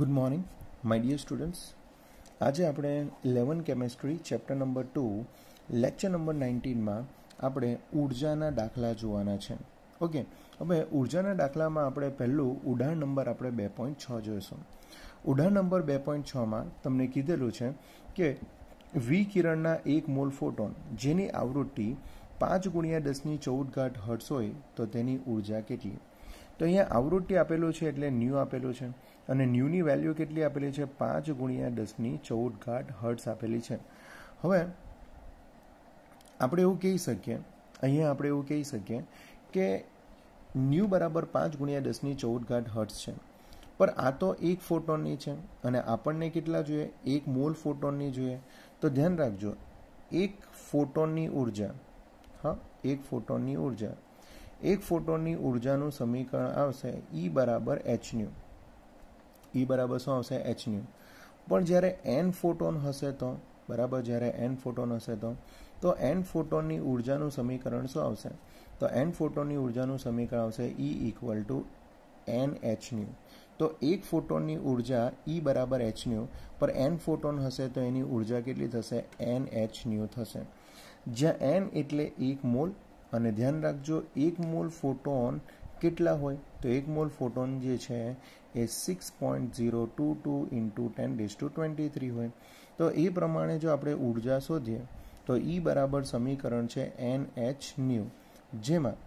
good morning my dear students આજે આપણે eleven chemistry chapter number two lecture number નાઇન્ટીનમાં આપણે ઉર્જાના દાખલા જોવાના છે ઓકે હવે ઉર્જાના દાખલામાં આપણે પહેલું ઉડાણ નંબર આપણે બે પોઈન્ટ છ જોઈશું ઉડાણ નંબર બે પોઈન્ટ છમાં તમને કીધેલું છે કે વી કિરણના એક મોલ ફોટોન જેની આવૃત્તિ પાંચ ગુણ્યા દસની ચૌદ ઘાટ હર્ટ્સ હોય તો તેની ઉર્જા કેટલી તો અહીંયા આવૃત્તિ આપેલું છે એટલે ન્યૂ આપેલું છે અને ન્યૂની વેલ્યુ કેટલી આપેલી છે પાંચ ગુણ્યા દસની ચૌદ ઘાટ હર્ટ્સ આપેલી છે હવે આપણે એવું કહી શકીએ અહીંયા આપણે એવું કહી શકીએ કે ન્યૂ બરાબર પાંચ ગુણ્યા દસની ચૌદ ઘાટ હર્ટ્સ છે પણ આ તો એક ફોટોનની છે અને આપણને કેટલા જોઈએ એક મોલ ફોટોનની જોઈએ તો ધ્યાન રાખજો એક ફોટોનની ઉર્જા હા એક ફોટોનની ઉર્જા એક ફોટોનની ઊર્જાનું સમીકરણ આવશે ઈ e બરાબર એચન્યુ ઈ e બરાબર શું આવશે એચન્યુ પણ જ્યારે એન ફોટોન હશે તો બરાબર જ્યારે એન ફોટોન હશે તો તો એન ફોટોનની ઊર્જાનું સમીકરણ શું આવશે તો એન ફોટોનની ઉર્જાનું સમીકરણ આવશે E equal to N H nu તો એક ફોટોનની ઊર્જા ઈ e બરાબર એચન્યુ પર એન ફોટોન હશે તો એની ઊર્જા કેટલી થશે એન એચ ન્યુ થશે જ્યાં એન એટલે એક મોલ અને ધ્યાન રાખજો એક મોલ ફોટોન કેટલા હોય તો એક મોલ ફોટોન જે છે એ six point zero two two into ten raise to twenty three હોય તો એ પ્રમાણે જો આપણે ઉર્જા શોધીએ તો ઈ બરાબર સમીકરણ છે એન એચ ન્યૂ જેમાં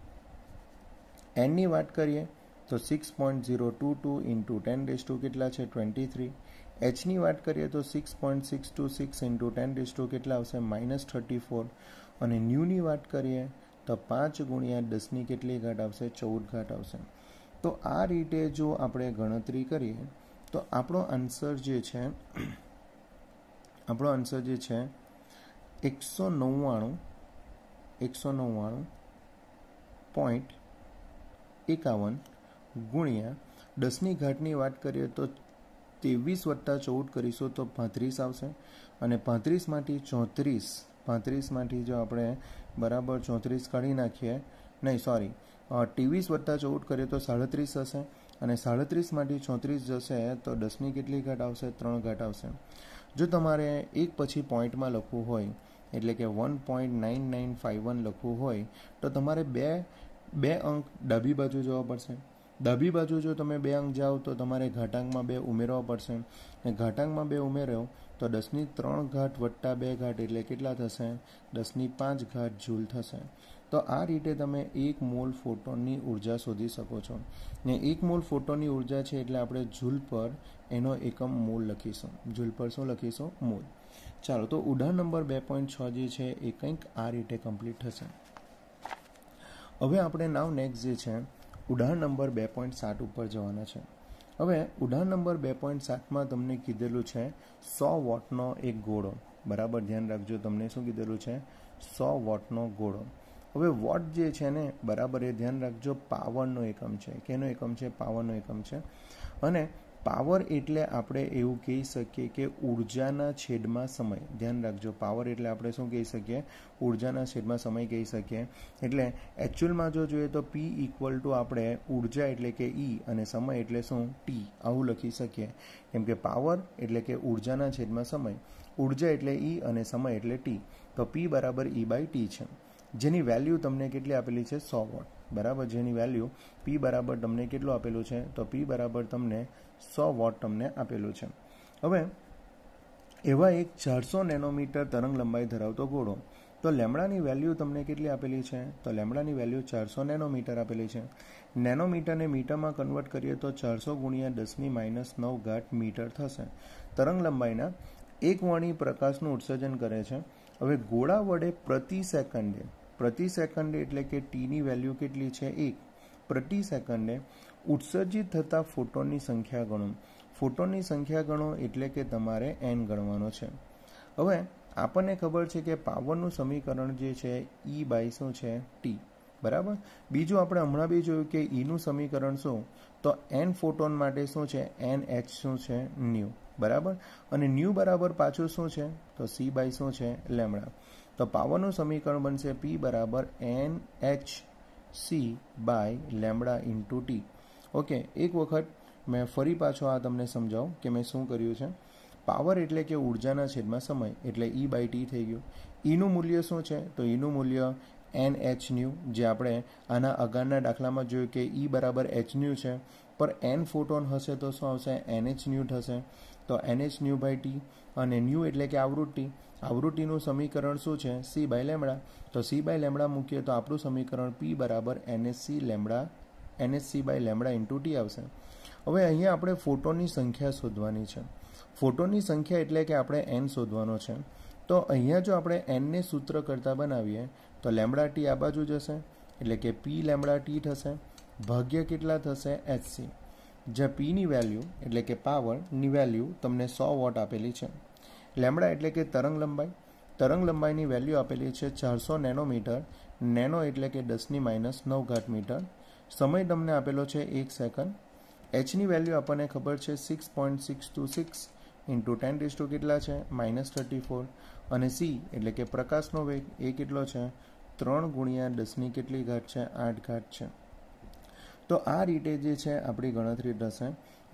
એનની વાત કરીએ તો six point zero two two into ten raise to કેટલા છે ટ્વેન્ટી થ્રી એચની વાત કરીએ તો six point six two six into ten raise to કેટલા આવશે માઇનસ થર્ટી ફોર અને ન્યૂની વાત કરીએ તો પાંચ ગુણ્યા દસની કેટલી ઘાટ આવશે ચૌદ ઘાટ આવશે તો આ રીતે જો આપણે ગણતરી કરીએ તો આપણો આન્સર જે છે આપણો આન્સર જે છે એકસો નવ્વાણું એકસો નવ્વાણું પોઈન્ટ એકાવન ગુણ્યા દસની ઘાટની વાત કરીએ તો ત્રેવીસ વત્તા ચૌદ કરીશું તો પાંત્રીસ આવશે અને પાંત્રીસમાંથી ચોત્રીસ પાંત્રીસમાંથી જો આપણે બરાબર ચોત્રીસ કાઢી નાખીએ નહીં સોરી ટીવીસ વત્તા ચૌદ કરીએ તો સાડત્રીસ હશે અને સાડત્રીસમાંથી ચોત્રીસ જશે તો દસની કેટલી ઘાટ આવશે ત્રણ ઘાટ આવશે જો તમારે એક પછી પોઈન્ટમાં લખવું હોય એટલે કે one point nine nine five one લખવું હોય તો તમારે બે બે અંક ડાબી બાજુ જવા પડશે ડાબી બાજુ જો તમે બે અંક જાઓ તો તમારે ઘાટાંકમાં બે ઉમેરવા પડશે ને ઘાટાંકમાં બે ઉમેર્યો તો દસની ત્રણ ઘાટ વત્તા બે ઘાટ એટલે કેટલા થશે દસની પાંચ ઘાટ જૂલ થશે તો આ રીતે તમે એક મોલ ફોટોનની ઉર્જા શોધી શકો છો ને એક મોલ ફોટોની ઉર્જા છે એટલે આપણે જૂલ પર એનો એકમ મોલ લખીશું જૂલ પર શું લખીશું મોલ ચાલો તો ઉદાહરણ નંબર બે પોઈન્ટ છ જે છે એ કંઈક આ રીતે કમ્પ્લીટ થશે હવે આપણે નાવ નેક્સ્ટ જે છે ઉડાન નંબર બે પોઈન્ટ સાત ઉપર જવાના છે હવે ઉદાહરણ નંબર બે પોઈન્ટ સાતમાં તમને કીધેલું છે સો વોટનો એક ગોળો બરાબર ધ્યાન રાખજો તમને શું કીધેલું છે સો વોટનો ગોળો હવે વોટ જે છે ને બરાબર એ ધ્યાન રાખજો પાવરનો એકમ છે કેનો એકમ છે પાવરનો એકમ છે અને પાવર એટલે આપણે એવું કહી શકીએ કે ઉર્જાના છેદમાં સમય ધ્યાન રાખજો પાવર એટલે આપણે શું કહી શકીએ ઉર્જાના છેદમાં સમય કહી શકીએ એટલે એકચ્યુઅલમાં જો જોઈએ તો પી ઇક્વલ ટુ આપણે ઉર્જા એટલે કે ઈ e અને સમય એટલે શું ટી આવું લખી શકીએ કેમ કે પાવર એટલે કે ઉર્જાના છેદમાં સમય ઉર્જા એટલે ઈ e અને સમય એટલે ટી તો પી બરાબર ઈ બાય ટી છે જેની વેલ્યુ તમને કેટલી આપેલી છે સો વોટ બરાબર જેની વેલ્યુ પી બરાબર તમને કેટલું આપેલું છે તો પી બરાબર તમને સો વોટ તમને આપેલું છે હવે એવા એક ચારસો નેનોમીટર તરંગ લંબાઈ ધરાવતો ગોળો તો લેમડાની વેલ્યુ તમને કેટલી આપેલી છે તો લેમડાની વેલ્યુ ચારસો નેનોમીટર આપેલી છે નેનોમીટરને મીટરમાં કન્વર્ટ કરીએ તો ચારસો ગુણ્યા દસની માઇનસ નવ ગાંઠ મીટર થશે તરંગ લંબાઈના એક વણી પ્રકાશનું ઉત્સર્જન કરે છે હવે ગોળા વડે પ્રતિ સેકન્ડે પ્રતિ સેકન્ડે એટલે કે ટીની વેલ્યુ કેટલી છે એક પ્રતિ સેકન્ડે ઉત્સર્જિત થતા ફોટોનની સંખ્યા ગણો ફોટોનની સંખ્યા ગણો એટલે કે તમારે એન ગણવાનો છે હવે આપણને ખબર છે કે પાવરનું સમીકરણ જે છે ઈ e બાય શું છે ટી બરાબર બીજું આપણે હમણાં બી જોયું કે ઈનું e સમીકરણ શું તો એન ફોટોન માટે શું છે એન એચ શું છે ન્યૂ બરાબર અને ન્યૂ બરાબર પાછું શું છે તો સી બાય શું છે લેમડા તો પાવરનું સમીકરણ બનશે પી બરાબર N H C by lambda into T okay એક વખત મેં ફરી પાછો આ તમને સમજાવું કે મેં શું કર્યું છે પાવર એટલે કે ઉર્જાના છેદમાં સમય એટલે ઈ બાય ટી થઈ ગયું ઈનું e મૂલ્ય શું છે તો ઈનું e મૂલ્ય એન એચ ન્યૂ જે આપણે આના અગાઉના દાખલામાં જોયું કે ઈ e બરાબર એચ ન્યુ છે પર એન ફોટોન હશે તો શું આવશે એન એચ ન્યુ થશે તો N H nu by T અને ન્યૂ એટલે કે આવૃત્તિ આવૃત્તિનું સમીકરણ શું છે સી બાય લેમડા તો સી બાય લેમડા મૂકીએ તો આપણું સમીકરણ પી બરાબર N H C lambda NHC by lambda into T આવશે હવે અહીંયા આપણે ફોટોની સંખ્યા શોધવાની છે ફોટોની સંખ્યા એટલે કે આપણે એન શોધવાનો છે તો અહીંયા જો આપણે એનને સૂત્ર કરતા બનાવીએ તો લેમડા ટી આ બાજુ જશે એટલે કે પી લેમડા ટી થશે ભાગ્ય કેટલા થશે એચસી જ્યાં પીની વેલ્યુ એટલે કે પાવરની વેલ્યુ તમને સો વોટ આપેલી છે લેમડા એટલે કે તરંગ લંબાઈ તરંગ લંબાઈની વેલ્યુ આપેલી છે ચારસો નેનોમીટર નેનો એટલે કે દસની માઇનસ નવ ઘાટ મીટર સમય તમને આપેલો છે એક સેકન્ડ એચની વેલ્યુ આપણને ખબર છે six point six two six into ten raise to કેટલા છે માઇનસ થર્ટી ફોર અને સી એટલે કે પ્રકાશનો વેગ એ કેટલો છે ત્રણ ગુણ્યા દસની કેટલી ઘાટ છે આઠ ઘાટ છે તો આ રીતે જે છે આપણી ગણતરી થશે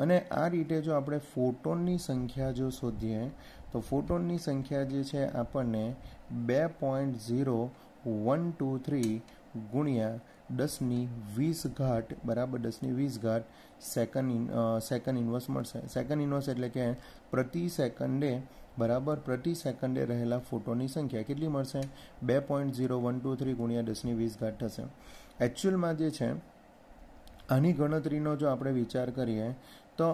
અને આ રીતે જો આપણે ફોટોનની સંખ્યા જો શોધીએ તો ફોટોનની સંખ્યા જે છે આપણને બે point zero one two three ગુણ્યા દસની વીસ ઘાટ બરાબર દસની વીસ ઘાટ સેકન્ડ સેકન્ડ ઇન્વર્સ મળશે સેકન્ડ ઇન્વર્સ એટલે કે પ્રતિ સેકન્ડે બરાબર પ્રતિ સેકન્ડે રહેલા ફોટોની સંખ્યા કેટલી મળશે બે point zero one two three ગુણ્યા દસની વીસ ઘાટ થશે એકચ્યુઅલમાં જે છે આની ગણતરીનો જો આપણે વિચાર કરીએ તો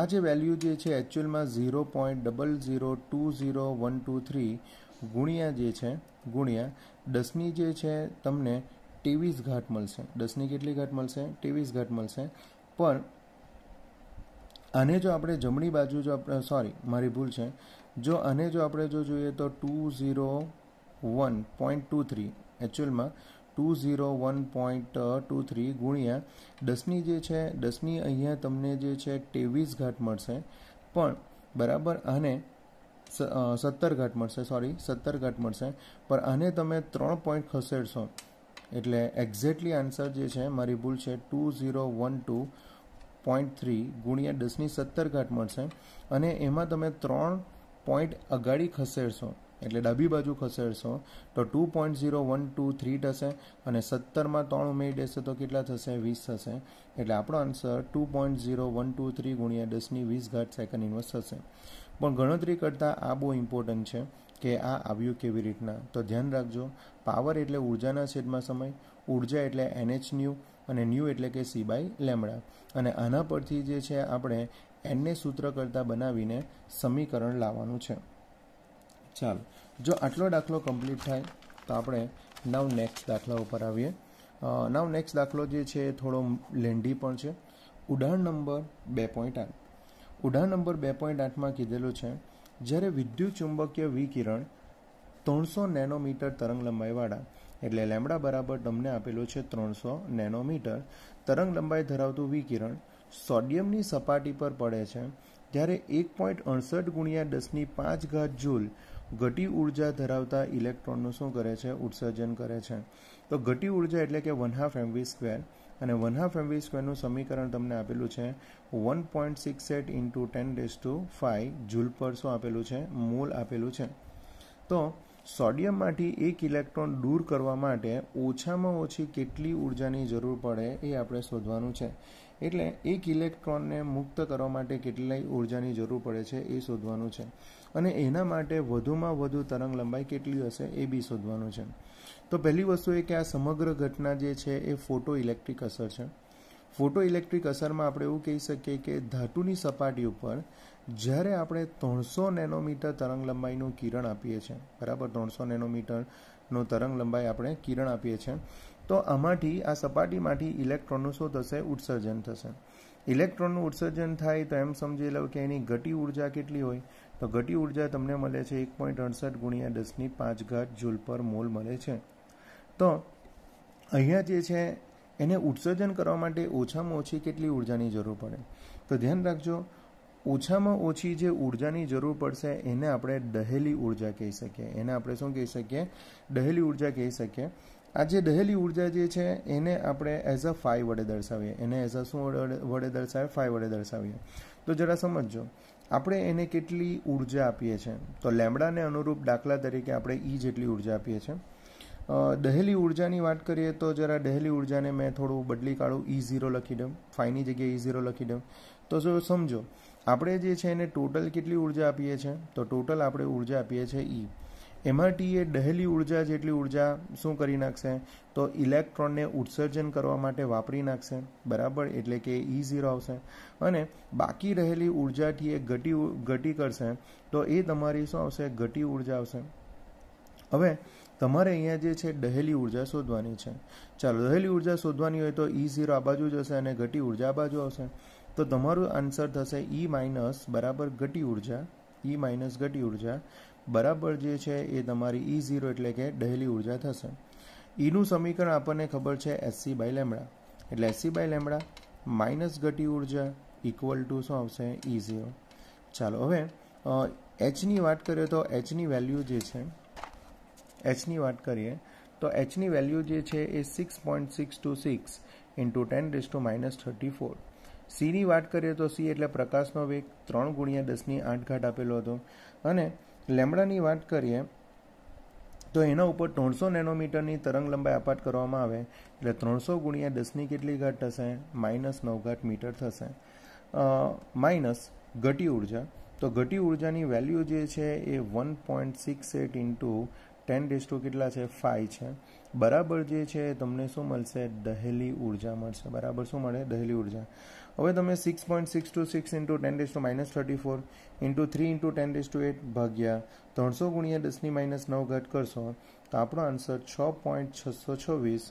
આ જે વેલ્યુ જે છે એકચ્યુઅલમાં zero point double zero two zero one two three ગુણ્યા જે છે ગુણ્યા દસની જે છે તમને ત્રેવીસ ઘાટ મળશે દસની કેટલી ઘાટ મળશે ત્રેવીસ ઘાટ મળશે પણ આને જો આપણે જમણી બાજુ જો આપણે સોરી મારી ભૂલ છે જો આને જો આપણે જો જોઈએ તો two zero one point two three એકચ્યુઅલમાં two zero one point two three ગુણ્યા દસની જે છે દસની અહીંયા તમને જે છે ત્રેવીસ ઘાટ મળશે પણ બરાબર આને સત્તર ઘાટ મળશે સોરી સત્તર ઘાટ મળશે પણ આને તમે ત્રણ પોઈન્ટ ખસેડશો એટલે એક્ઝેક્ટલી આન્સર જે છે મારી ભૂલ છે two zero one two point three ગુણ્યા દસની સત્તર ઘાટ મળશે અને એમાં તમે ત્રણ પોઈન્ટ અગાડી ખસેડશો એટલે ડાબી બાજુ ખસેડશો તો two point zero one two three થશે અને સત્તરમાં ત્રણ ઉમેરી દેશે તો કેટલા થશે વીસ થશે એટલે આપણો answer two point zero one two three ગુણ્યા દસની વીસ ઘાટ સેકન્ડ ઇન્વર્સ થશે પણ ગણતરી કરતાં આ બહુ ઇમ્પોર્ટન્ટ છે કે આ આવ્યું કેવી રીતના તો ધ્યાન રાખજો પાવર એટલે ઉર્જાના છેદમાં સમય ઉર્જા એટલે એનએચ ન્યૂ અને ન્યૂ એટલે કે સી બાય લેમડા અને આના પરથી જે છે આપણે એનને સૂત્ર કરતાં બનાવીને સમીકરણ લાવવાનું છે ચાલ જો આટલો દાખલો કમ્પ્લીટ થાય તો આપણે નવ નેક્સ્ટ દાખલા ઉપર આવીએ નવ નેક્સ્ટ દાખલો જે છે એ થોડો લેન્ડી પણ છે ઉદાહરણ નંબર બે પોઈન્ટ આઠ ઉદાહરણ નંબર બે પોઈન્ટ આઠમાં કીધેલું છે જ્યારે વિદ્યુત ચુંબકીય વિકિરણ ત્રણસો નેનોમીટર તરંગલંબાઈવાળા એટલે લેમડા બરાબર તમને આપેલો છે ત્રણસો નેનોમીટર તરંગલંબાઈ ધરાવતું વિકિરણ સોડિયમની સપાટી પર પડે છે ત્યારે એક પોઈન્ટ અડસઠ ગુણ્યા દસની પાંચ ઘાત જૂલ ઘટી ઉર્જા ધરાવતા ઇલેક્ટ્રોનનું શું કરે છે ઉત્સર્જન કરે છે તો ઘટી ઉર્જા એટલે કે વન હાફ એમવી સ્ક્વેર અને વન હાફ એમવી સ્ક્વેરનું સમીકરણ તમને આપેલું છે one point six eight into ten raise to two જૂલ પર આપેલું છે મોલ આપેલું છે તો સોડિયમમાંથી એક ઇલેક્ટ્રોન દૂર કરવા માટે ઓછામાં ઓછી કેટલી ઉર્જાની જરૂર પડે એ આપણે શોધવાનું છે એટલે એક ઇલેક્ટ્રોનને મુક્ત કરવા માટે કેટલી ઉર્જાની જરૂર પડે છે એ શોધવાનું છે અને એના માટે વધુમાં વધુ તરંગ લંબાઈ કેટલી હશે એ બી શોધવાનું છે તો પહેલી વસ્તુ એ કે આ સમગ્ર ઘટના જે છે એ ફોટો ઇલેક્ટ્રિક અસર છે ફોટો ઇલેક્ટ્રિક અસરમાં આપણે એવું કહી શકીએ કે ધાતુની સપાટી ઉપર જ્યારે આપણે ત્રણસો નેનોમીટર તરંગ લંબાઈનું કિરણ આપીએ છીએ બરાબર ત્રણસો નેનોમીટરનો તરંગ લંબાઈ આપણે કિરણ આપીએ છીએ તો આમાંથી આ સપાટીમાંથી ઇલેક્ટ્રોનનું શું થશે ઉત્સર્જન થશે ઇલેક્ટ્રોનનું ઉત્સર્જન થાય તો એમ સમજી લો કે એની ગતિ ઉર્જા કેટલી હોય તો ગતિ ઉર્જા તમને મળે છે એક પોઈન્ટ અડસઠ ગુણ્યા દસની પાંચ ઘાટ જૂલ પર મોલ મળે છે તો અહીંયા જે છે એને ઉત્સર્જન કરવા માટે ઓછામાં ઓછી કેટલી ઉર્જાની જરૂર પડે તો ધ્યાન રાખજો ઓછામાં ઓછી જે ઉર્જાની જરૂર પડશે એને આપણે દહેલી ઉર્જા કહી શકીએ એને આપણે શું કહી શકીએ દહેલી ઉર્જા કહી શકીએ આ જે દહેલી ઉર્જા જે છે એને આપણે એઝ અ ફાઈ વડે દર્શાવીએ એને એઝ અ શું વડે દર્શાવીએ ફાઈ વડે દર્શાવીએ તો જરા સમજો આપણે એને કેટલી ઉર્જા આપીએ છીએ તો લેમડાને અનુરૂપ દાખલા તરીકે આપણે ઈ e જેટલી ઉર્જા આપીએ છીએ દહેલી ઉર્જાની વાત કરીએ તો જરા દહેલી ઉર્જાને મેં થોડું બદલી કાઢું ઈ e ઝીરો લખી દઉં ફાઈની જગ્યાએ ઈ e ઝીરો લખી દઉં તો જો સમજો આપણે જે છે એને ટોટલ કેટલી ઉર્જા આપીએ છીએ તો ટોટલ આપણે ઉર્જા આપીએ છીએ ઈ એમાં એ દહેલી ઉર્જા જેટલી ઉર્જા શું કરી નાખશે તો ઇલેક્ટ્રોનને ઉત્સર્જન કરવા માટે વાપરી નાખશે બરાબર એટલે કે ઈ e ઝીરો આવશે અને બાકી રહેલી ઉર્જાથી એ ઘટી ઘટી કરશે તો એ તમારી શું આવશે ઘટી ઉર્જા આવશે હવે તમારે અહીંયા જે છે દહેલી ઊર્જા શોધવાની છે ચાલો દહેલી ઊર્જા શોધવાની હોય તો ઈ ઝીરો આ બાજુ જશે અને ઘટી ઉર્જા આ બાજુ આવશે તો તમારું આન્સર થશે ઈ e માઇનસ બરાબર ઘટી ઉર્જા ઈ માઇનસ ઘટી ઉર્જા બરાબર જે છે એ તમારી ઈ ઝીરો એટલે કે દહેલી ઉર્જા થશે ઈનું e સમીકરણ આપણને ખબર છે એસસી બાય લેમડા એટલે એસસી બાય લેમડા માઇનસ ઘટી ઉર્જા ઇક્વલ ટુ શું આવશે ઈ e ઝીરો ચાલો હવે એચની વાત કરીએ તો એચની વેલ્યુ જે છે એચની વાત કરીએ તો એચની વેલ્યુ જે છે એ six point six two six into ten raise to minus thirty four સીની વાત કરીએ તો સી એટલે પ્રકાશનો વેગ ત્રણ ગુણ્યા દસની આઠ ઘાટ આપેલો હતો અને લેમડાની વાત કરીએ તો એના ઉપર ત્રણસો નેનોમીટરની તરંગ લંબાઈ અપાત કરવામાં આવે એટલે ત્રણસો ગુણ્યા દસની કેટલી ઘાટ થશે માઇનસ નવ ઘાટ મીટર થશે માઇનસ ઘટી ઉર્જા તો ઘટી ઉર્જાની વેલ્યુ જે છે એ one point six eight into ten raise to કેટલા છે ફાઇવ છે બરાબર જે છે તમને શું મળશે દહેલી ઉર્જા મળશે બરાબર શું મળે દહેલી ઉર્જા હવે તમે six point six two six into ten raise to minus thirty four into three into ten raise to eight ભાગ્યા ત્રણસો ગુણ્યા દસની માઇનસ નવ ઘટ કરશો તો આપણો આન્સર છ પોઈન્ટ છસો છવ્વીસ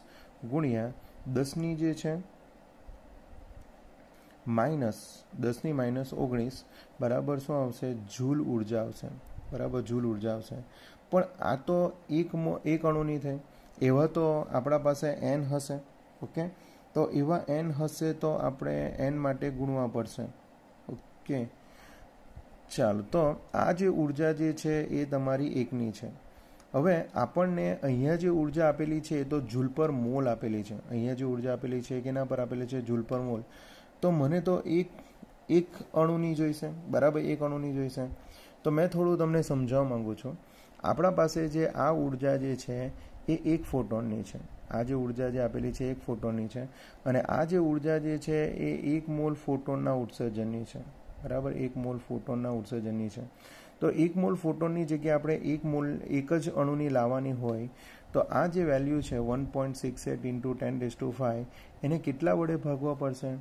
ગુણ્યા દસની જે છે માઇનસ દસની માઇનસ ઓગણીસ બરાબર શું આવશે ઝૂલ ઉર્જા આવશે બરાબર ઝૂલ ઉર્જા આવશે પણ આ તો એક એક અણુની થઈ એવા તો આપણા પાસે એન હશે ઓકે તો એવા એન હશે તો આપણે એન માટે ગુણવા પડશે ઓકે ચાલો તો આ જે ઉર્જા જે છે એ તમારી એકની છે હવે આપણને અહીંયા જે ઉર્જા આપેલી છે એ તો જૂલ પર મોલ આપેલી છે અહીંયા જે ઉર્જા આપેલી છે કેના પર આપેલી છે જૂલ પર મોલ તો મને તો એક એક અણુની જોઈશે બરાબર એક અણુની જોઈશે તો મેં થોડું તમને સમજાવવા માગું છું આપણા પાસે જે આ ઉર્જા જે છે એ એક ફોટોનની છે આ જે ઉર્જા જે આપેલી છે એક ફોટોનની છે અને આ જે ઉર્જા જે છે એ એક મોલ ફોટોનના ઉત્સર્જનની છે બરાબર એક મોલ ફોટોનના ઉત્સર્જનની છે તો એક મોલ ફોટોનની જગ્યાએ આપણે એક મોલ એક જ અણુની લાવવાની હોય તો આ જે વેલ્યુ છે one point six eight into ten raise to five એને કેટલા વડે ભાગવા પડશે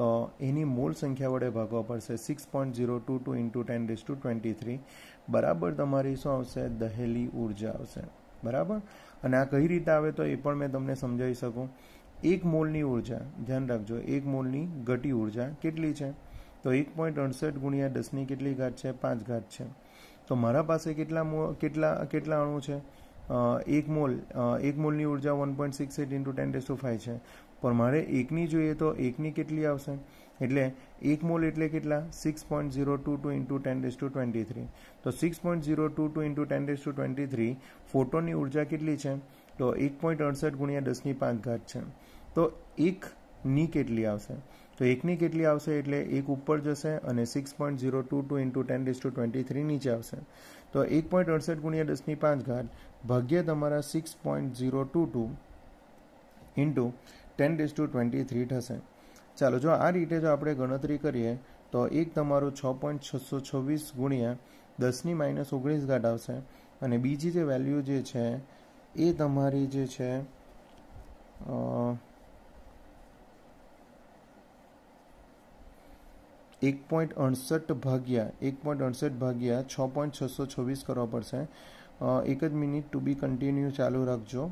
તો એની મોલ સંખ્યા વડે ભાગવા પડશે six point zero two two into ten raise to twenty three બરાબર તમારી શું આવશે દહેલી ઉર્જા આવશે બરાબર અને આ કઈ રીતે આવે તો એ પણ મેં તમને સમજાવી શકું એક મોલની ઉર્જા ધ્યાન રાખજો એક મોલની ઘટી ઉર્જા કેટલી છે તો એક પોઈન્ટ અડસઠ ગુણ્યા દસની કેટલી ઘાટ છે પાંચ ઘાટ છે તો મારા પાસે કેટલા કેટલા કેટલા અણુ છે એક મોલ એક મોલની ઉર્જા one point six eight into ten raise to five છે પણ મારે એકની જોઈએ તો એકની કેટલી આવશે એટલે એક મોલ એટલે કેટલા six point zero two two into ten raise to twenty three તો six point zero two two into ten raise to twenty three ફોટોની ઉર્જા કેટલી છે તો એક પોઈન્ટ અડસઠ ગુણ્યા દસની પાંચ ઘાત છે તો એકની કેટલી આવશે તો એકની કેટલી આવશે એટલે એક ઉપર જશે અને six point zero two two into ten raise to twenty three નીચે આવશે તો એક પોઈન્ટ અડસઠ ગુણ્યા દસની પાંચ ઘાત ભાગ્ય તમારા six point zero two two into ten raise to twenty three થશે ચાલો જો આ રીતે જો આપણે ગણતરી કરીએ તો એક તમારું છ પોઈન્ટ છસો છવ્વીસ ગુણ્યા દસની માઇનસ ઓગણીસ ઘાટ આવશે અને બીજી જે વેલ્યુ જે છે એ તમારી જે છે એક પોઈન્ટ અડસઠ ભાગ્યા એક પોઈન્ટ અડસઠ ભાગ્યા છ પોઈન્ટ છસો છવ્વીસ કરવા પડશે એક જ મિનિટ ટુ બી કન્ટિન્યુ ચાલુ રાખજો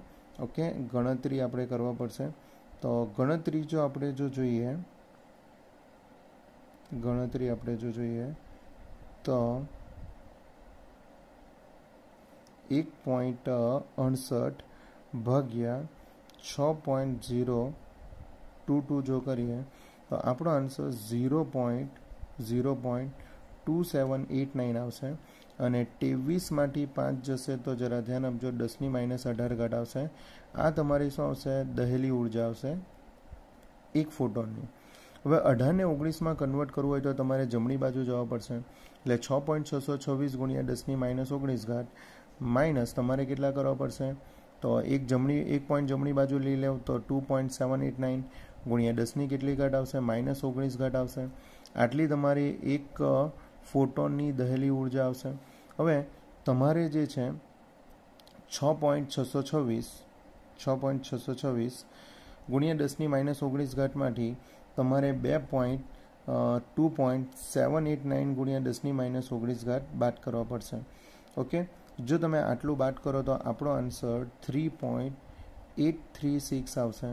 ઓકે ગણતરી આપણે કરવા પડશે તો ગણતરી જો આપણે જો જોઈએ ગણતરી આપણે જો જોઈએ તો એક પોઈન્ટ અડસઠ ભાગ્યા છ પોઈન્ટ ઝીરો ટુ ટુ જો કરીએ તો આપણો answer zero point zero point two seven eight nine આવશે અને ત્રેવીસમાંથી પાંચ જશે તો જરા ધ્યાન આપજો દસની માઇનસ અઢાર ઘટાવશે આ તમારી શું આવશે દહેલી ઉર્જા આવશે એક ફોટોનની હવે અઢારને ઓગણીસમાં કન્વર્ટ કરવું હોય તો તમારે જમણી બાજુ જવા પડશે એટલે છ પોઈન્ટ છસો છવ્વીસ ગુણ્યા દસની માઇનસ ઓગણીસ ઘાટ માઇનસ તમારે કેટલા કરવા પડશે તો એક જમણી એક પોઈન્ટ જમણી બાજુ લઈ લેવ તો two point seven eight nine ગુણ્યા દસની કેટલી ઘાટ આવશે માઇનસ ઓગણીસ ઘાટ આવશે આટલી તમારી એક ફોટોનની દહેલી ઉર્જા આવશે હવે તમારે જે છે છ પોઈન્ટ છસો છવ્વીસ છ પોઈન્ટ છસો છવ્વીસ ગુણ્યા દસની માઇનસ ઓગણીસ ઘાટમાંથી તમારે બે point two point seven eight nine ગુણ્યા દસની માઇનસ ઓગણીસ ઘાટ બાદ કરવા પડશે ઓકે જો તમે આટલું બાદ કરો તો આપણો answer three point eight three six આવશે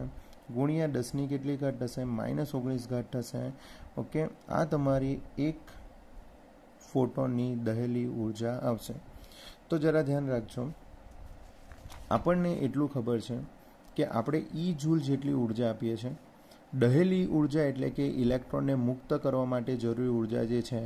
ગુણ્યા દસની કેટલી ઘાટ થશે માઇનસ ઓગણીસ ઘાટ થશે ઓકે આ તમારી એક ફોટોની દહેલી ઉર્જા આવશે તો જરા ધ્યાન રાખજો આપણને એટલું ખબર છે કે આપણે ઈ જૂલ જેટલી ઉર્જા આપીએ છીએ દહેલી ઉર્જા એટલે કે ઇલેક્ટ્રોનને મુક્ત કરવા માટે જરૂરી ઉર્જા જે છે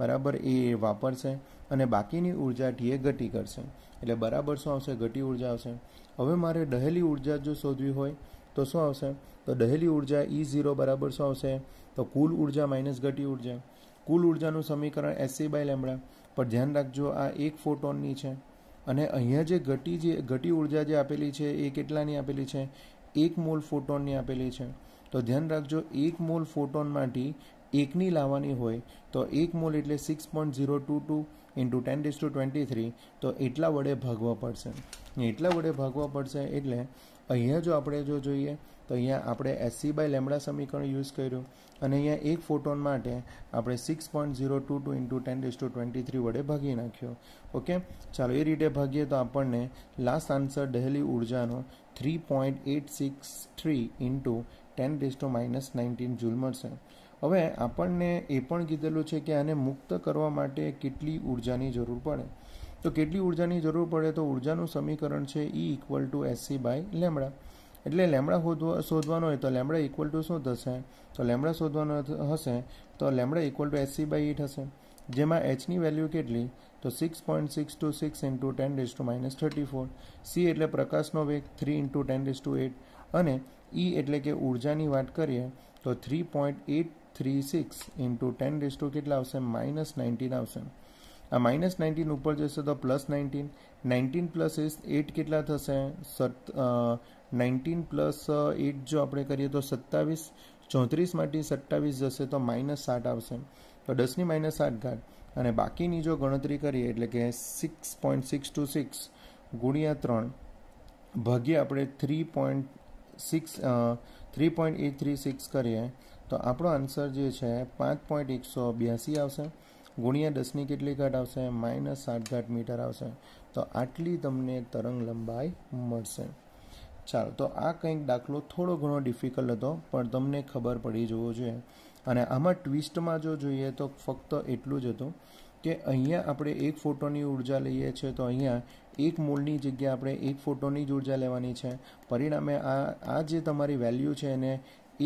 બરાબર એ વાપરશે અને બાકીની ઉર્જા ટીએ ઘટી કરશે એટલે બરાબર શું આવશે ઘટી ઉર્જા આવશે હવે મારે દહેલી ઉર્જા જો શોધવી હોય તો શું આવશે તો દહેલી ઉર્જા ઈ ઝીરો બરાબર શું આવશે તો કુલ ઉર્જા માઇનસ ઘટી ઉર્જા કુલ ઉર્જાનું સમીકરણ એસસી બાય લેમડા પણ ધ્યાન રાખજો આ એક ફોટોનની છે અને અહીંયા જે ઘટી જે ઘટી ઉર્જા જે આપેલી છે એ કેટલાની આપેલી છે એક મોલ ફોટોનની આપેલી છે તો ધ્યાન રાખજો એક મોલ ફોટોનમાંથી એકની લાવવાની હોય તો એક મોલ એટલે six point zero two two into ten raise to twenty three તો એટલા વડે ભાગવા પડશે એટલા વડે ભાગવા પડશે એટલે અહીંયા જો આપણે જો જોઈએ તો અહીંયા આપણે એસસી બાય લેમડા સમીકરણ યુઝ કર્યું અને અહીંયા એક ફોટોન માટે આપણે six point zero two two into ten raise to twenty three વડે ભાગી નાખ્યો ઓકે ચાલો એ રીતે ભાગીએ તો આપણને લાસ્ટ આન્સર ડહેલી ઉર્જાનો three point eight six three into ten raise to minus nineteen joule મળશે હવે આપણને એ પણ કીધેલું છે કે આને મુક્ત કરવા માટે કેટલી ઉર્જાની જરૂર પડે તો કેટલી ઉર્જાની જરૂર પડે તો ઉર્જાનું સમીકરણ છે E equal to SC by lambda એટલે લેમડા શોધવાનો હોય તો લેમડા ઇક્વલ ટુ શું થશે તો લેમડા શોધવાનો હશે તો lambda equal to AC by E હશે જેમાં એચની વેલ્યુ કેટલી તો six point six two six into ten raise to minus thirty four C એટલે પ્રકાશનો વેગ three into ten raise to eight અને ઈ e એટલે કે ઉર્જાની વાત કરીએ તો three point eight three six into ten raise to કેટલા આવશે માઇનસ નાઇન્ટીન આવશે આ માઇનસ નાઇન્ટીન ઉપર જશે તો plus nineteen nineteen plus eight કેટલા થશે સત નાઇન્ટીન પ્લસ એટ જો આપણે કરીએ તો સત્તાવીસ ચોત્રીસમાંથી સત્તાવીસ જશે તો માઇનસ સાઠ આવશે તો દસની માઇનસ સાત ઘાટ અને બાકીની જો ગણતરી કરીએ એટલે કે six point six two six ગુણ્યા ત્રણ ભાગ્યે આપણે three point six three point eight three six કરીએ તો આપણો આન્સર જે છે પાંચ પોઈન્ટ એકસો બ્યાસી આવશે ગુણ્યા દસની કેટલી ઘાટ આવશે માઇનસ સાત ઘાટ મીટર આવશે તો આટલી તમને તરંગ લંબાઈ મળશે ચાલો તો આ કંઈક દાખલો થોડો ઘણો ડિફિકલ્ટ હતો પણ તમને ખબર પડી જવો જોઈએ અને આમાં ટ્વિસ્ટમાં જો જોઈએ તો ફક્ત એટલું જ હતું કે અહીંયા આપણે એક ફોટોની ઉર્જા લઈએ છીએ તો અહીંયા એક મોલની જગ્યાએ આપણે એક ફોટોની જ ઉર્જા લેવાની છે પરિણામે આ આ જે તમારી વેલ્યુ છે એને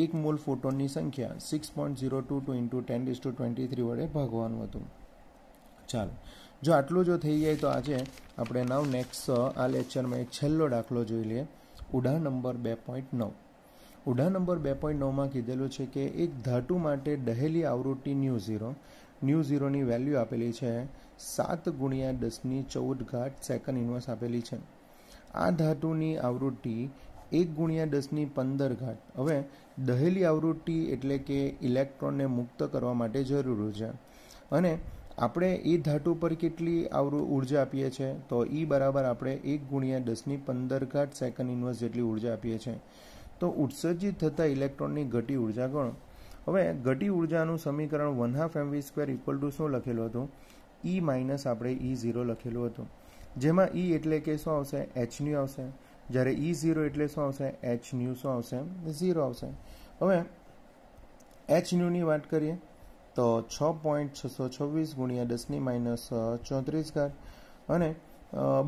એક મોલ ફોટોનની સંખ્યા six point zero two two into ten raise to twenty three વડે ભાગવાનું હતું ચાલ જો આટલું જો થઈ જાય તો આજે આપણે નવ નેક્સ્ટ આ લેક્ચરમાં એક છેલ્લો દાખલો જોઈ લઈએ ઉડાન નંબર બે પોઈન્ટ નવ ઉડા નંબર બે પોઈન્ટ નવમાં કીધેલું છે કે એક ધાતુ માટે દહેલી આવૃત્તિ ન્યૂ ઝીરો ન્યૂ ઝીરોની વેલ્યુ આપેલી છે સાત ગુણ્યા દસની ચૌદ ઘાટ સેકન્ડ ઇન્વર્સ આપેલી છે આ ધાતુની આવૃત્તિ એક ગુણ્યા દસની પંદર ઘાત હવે દહેલી આવૃત્તિ એટલે કે ઇલેક્ટ્રોનને મુક્ત કરવા માટે જરૂરી છે અને આપણે એ ધાતુ પર કેટલી આવૃ ઉર્જા આપીએ છીએ તો એ બરાબર આપણે એક ગુણ્યા દસની પંદર ઘાટ સેકન્ડ ઇન્વર્સ જેટલી ઉર્જા આપીએ છીએ તો ઉત્સર્જિત થતા ઇલેક્ટ્રોનની ઘટી ઉર્જા ગણો હવે ઘટી ઉર્જાનું સમીકરણ one half MV square equal to શું લખેલું હતું ઈ માઇનસ આપણે ઈ ઝીરો લખેલું હતું જેમાં ઈ એટલે કે શું આવશે એચન્યુ આવશે જ્યારે ઈ e ઝીરો એટલે શું આવશે એચ ન્યુ શું આવશે ઝીરો આવશે હવે એચ ન્યૂની વાત કરીએ તો છ પોઈન્ટ છસો છવ્વીસ ગુણ્યા દસની માઇનસ ચોત્રીસ ઘાત અને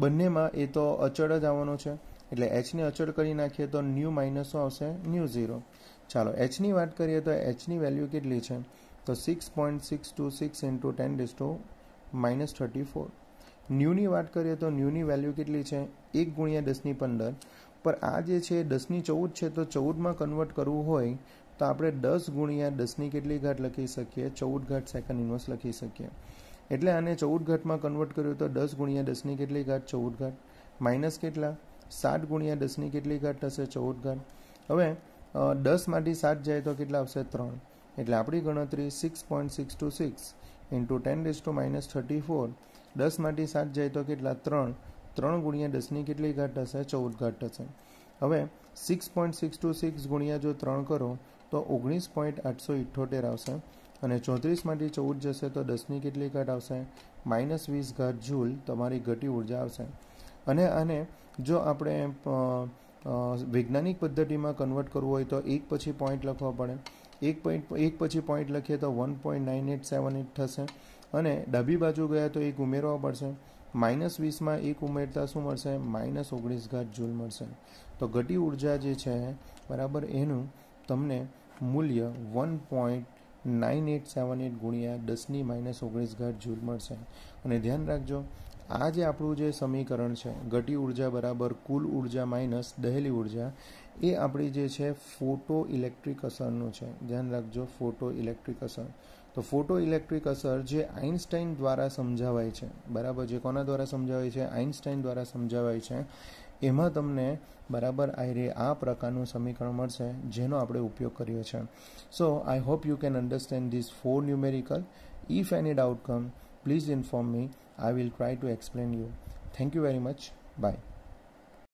બંનેમાં એ તો અચળ જ આવવાનો છે એટલે એચને અચળ કરી નાખીએ તો ન્યૂ માઇનસ શું આવશે ન્યૂ ઝીરો ચાલો એચની વાત કરીએ તો એચની વેલ્યુ કેટલી છે તો six point six two six into ten raise to minus thirty four ન્યૂની વાત કરીએ તો ન્યૂની વેલ્યુ કેટલી છે એક ગુણ્યા દસની પંદર પર આ જે છે દસની ચૌદ છે તો ચૌદમાં કન્વર્ટ કરવું હોય તો આપણે દસ ગુણ્યા દસની કેટલી ઘાટ લખી શકીએ ચૌદ ઘાટ સેકન્ડ ઇન્વર્સ લખી શકીએ એટલે આને ચૌદ ઘાટમાં કન્વર્ટ કર્યું તો દસ ગુણ્યા દસની કેટલી ઘાટ ચૌદ ઘાટ માઇનસ કેટલા સાત ગુણ્યા દસની કેટલી ઘાટ થશે ચૌદ ઘાટ હવે દસમાંથી સાત જાય તો કેટલા આવશે ત્રણ એટલે આપણી ગણતરી six point six two six into ten raise to minus thirty four દસમાંથી સાત જાય તો કેટલા ત્રણ ત્રણ ગુણ્યા દસની કેટલી ઘાટ થશે ચૌદ ઘાટ થશે હવે six point six two six ગુણ્યા જો ત્રણ કરો તો ઓગણીસ પોઈન્ટ આઠસો ઇઠ્ઠોતેર આવશે અને ચોત્રીસમાંથી ચૌદ જશે તો દસની કેટલી ઘાટ આવશે માઇનસ વીસ ઘાટ ઝૂલ તમારી ઘટી ઉર્જા આવશે અને આને જો આપણે વૈજ્ઞાનિક પદ્ધતિમાં કન્વર્ટ કરવું હોય તો એક પછી પોઈન્ટ લખવા પડે એક પોઈન્ટ એક પછી પોઈન્ટ લખીએ તો one point nine eight seven eight થશે અને ડાબી બાજુ ગયા તો એક ઉમેરવા પડશે માઇનસ વીસમાં એક ઉમેરતા શું મળશે માઇનસ ઓગણીસ ઘાટ જૂલ મળશે તો ઘટી ઉર્જા જે છે બરાબર એનું તમને મૂલ્ય one point nine eight seven eight ગુણ્યા દસની માઇનસ ઓગણીસ ઘાટ જૂલ મળશે અને ધ્યાન રાખજો આ જે આપણું જે સમીકરણ છે ઘટી ઉર્જા બરાબર કુલ ઉર્જા માઇનસ દહેલી ઉર્જા એ આપણી જે છે ફોટો ઇલેક્ટ્રિક અસરનું છે ધ્યાન રાખજો ફોટો ઇલેક્ટ્રિક અસર તો ફોટો ઇલેક્ટ્રિક અસર જે આઇન્સ્ટાઈન દ્વારા સમજાવાય છે બરાબર જે કોના દ્વારા સમજાવાય છે આઇન્સ્ટાઈન દ્વારા સમજાવાય છે એમાં તમને બરાબર આઈરે આ પ્રકારનું સમીકરણ મળશે જેનો આપણે ઉપયોગ કર્યો છે so I hope you can understand this four numerical if any come please inform me I will try to explain you thank you very much by